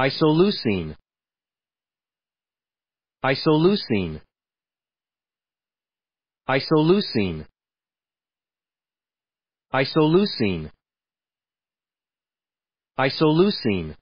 Isoleucine. Isoleucine. Isoleucine. Isoleucine. Isoleucine.